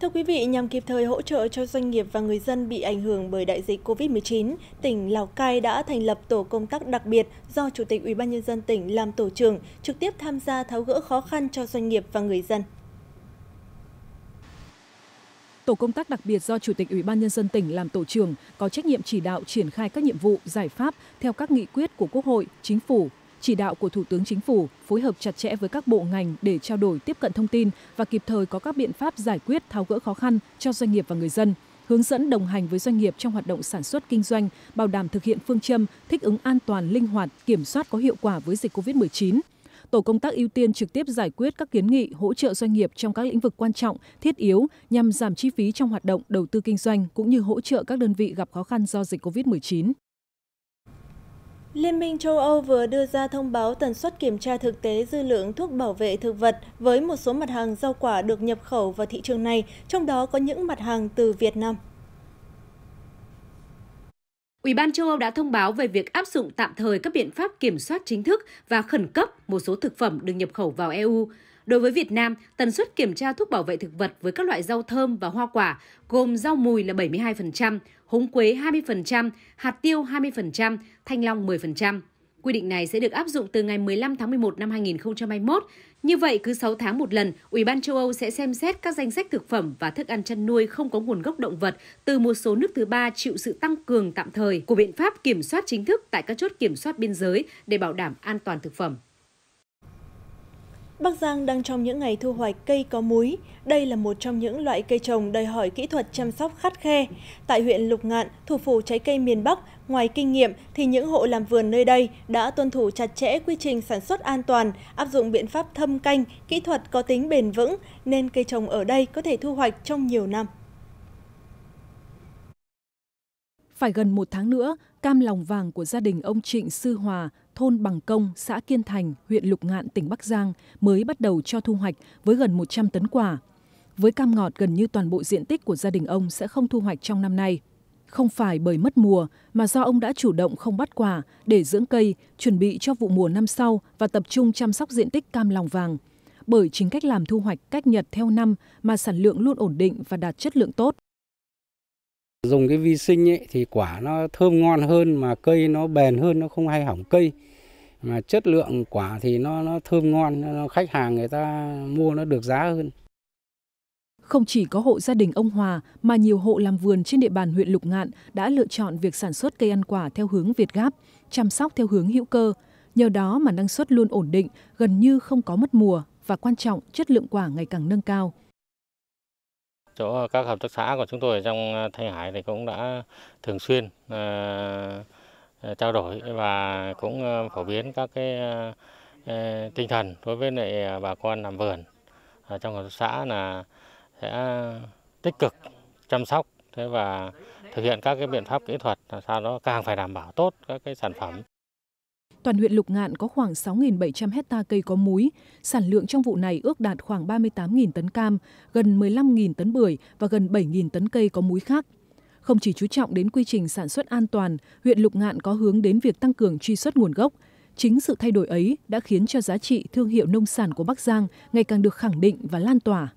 Thưa quý vị, nhằm kịp thời hỗ trợ cho doanh nghiệp và người dân bị ảnh hưởng bởi đại dịch COVID-19, tỉnh Lào Cai đã thành lập tổ công tác đặc biệt do Chủ tịch UBND tỉnh làm tổ trưởng, trực tiếp tham gia tháo gỡ khó khăn cho doanh nghiệp và người dân. Tổ công tác đặc biệt do Chủ tịch Ủy ban nhân dân tỉnh làm tổ trưởng có trách nhiệm chỉ đạo triển khai các nhiệm vụ, giải pháp theo các nghị quyết của Quốc hội, Chính phủ, chỉ đạo của thủ tướng chính phủ phối hợp chặt chẽ với các bộ ngành để trao đổi tiếp cận thông tin và kịp thời có các biện pháp giải quyết tháo gỡ khó khăn cho doanh nghiệp và người dân hướng dẫn đồng hành với doanh nghiệp trong hoạt động sản xuất kinh doanh, bảo đảm thực hiện phương châm thích ứng an toàn, linh hoạt, kiểm soát có hiệu quả với dịch COVID-19. Tổ công tác ưu tiên trực tiếp giải quyết các kiến nghị hỗ trợ doanh nghiệp trong các lĩnh vực quan trọng, thiết yếu nhằm giảm chi phí trong hoạt động đầu tư kinh doanh cũng như hỗ trợ các đơn vị gặp khó khăn do dịch COVID-19. Liên minh châu Âu vừa đưa ra thông báo tần suất kiểm tra thực tế dư lượng thuốc bảo vệ thực vật với một số mặt hàng rau quả được nhập khẩu vào thị trường này, trong đó có những mặt hàng từ Việt Nam. Ủy ban châu Âu đã thông báo về việc áp dụng tạm thời các biện pháp kiểm soát chính thức và khẩn cấp một số thực phẩm được nhập khẩu vào EU. Đối với Việt Nam, tần suất kiểm tra thuốc bảo vệ thực vật với các loại rau thơm và hoa quả gồm rau mùi là 72%, húng quế 20%, hạt tiêu 20%, thanh long 10%. Quy định này sẽ được áp dụng từ ngày 15 tháng 11 năm 2021. Như vậy, cứ 6 tháng một lần, Ủy ban châu Âu sẽ xem xét các danh sách thực phẩm và thức ăn chăn nuôi không có nguồn gốc động vật từ một số nước thứ ba chịu sự tăng cường tạm thời của biện pháp kiểm soát chính thức tại các chốt kiểm soát biên giới để bảo đảm an toàn thực phẩm. Bắc Giang đang trong những ngày thu hoạch cây có múi. Đây là một trong những loại cây trồng đòi hỏi kỹ thuật chăm sóc khắt khe. Tại huyện Lục Ngạn, thủ phủ trái cây miền Bắc, ngoài kinh nghiệm thì những hộ làm vườn nơi đây đã tuân thủ chặt chẽ quy trình sản xuất an toàn, áp dụng biện pháp thâm canh, kỹ thuật có tính bền vững nên cây trồng ở đây có thể thu hoạch trong nhiều năm. Phải gần một tháng nữa, cam lòng vàng của gia đình ông Trịnh Sư Hòa thôn Bằng Công, xã Kiên Thành, huyện Lục Ngạn, tỉnh Bắc Giang mới bắt đầu cho thu hoạch với gần 100 tấn quả. Với cam ngọt gần như toàn bộ diện tích của gia đình ông sẽ không thu hoạch trong năm nay. Không phải bởi mất mùa mà do ông đã chủ động không bắt quả để dưỡng cây, chuẩn bị cho vụ mùa năm sau và tập trung chăm sóc diện tích cam lòng vàng. Bởi chính cách làm thu hoạch cách nhật theo năm mà sản lượng luôn ổn định và đạt chất lượng tốt. Dùng cái vi sinh ấy, thì quả nó thơm ngon hơn mà cây nó bền hơn, nó không hay hỏng cây. Mà chất lượng quả thì nó, nó thơm ngon, nó, khách hàng người ta mua nó được giá hơn. Không chỉ có hộ gia đình ông Hòa mà nhiều hộ làm vườn trên địa bàn huyện Lục Ngạn đã lựa chọn việc sản xuất cây ăn quả theo hướng Việt Gáp, chăm sóc theo hướng hữu cơ. Nhờ đó mà năng suất luôn ổn định, gần như không có mất mùa và quan trọng chất lượng quả ngày càng nâng cao chỗ các hợp tác xã của chúng tôi trong à, Thanh Hải thì cũng đã thường xuyên à, à, trao đổi và cũng phổ biến các cái tinh thần đối với lại bà con làm vườn ở trong hợp tác xã là sẽ tích cực chăm sóc thế và thực hiện các cái biện pháp kỹ thuật làm sao đó càng phải đảm bảo tốt các cái sản phẩm toàn huyện Lục Ngạn có khoảng 6.700 hecta cây có múi. Sản lượng trong vụ này ước đạt khoảng 38.000 tấn cam, gần 15.000 tấn bưởi và gần 7.000 tấn cây có múi khác. Không chỉ chú trọng đến quy trình sản xuất an toàn, huyện Lục Ngạn có hướng đến việc tăng cường truy xuất nguồn gốc. Chính sự thay đổi ấy đã khiến cho giá trị thương hiệu nông sản của Bắc Giang ngày càng được khẳng định và lan tỏa.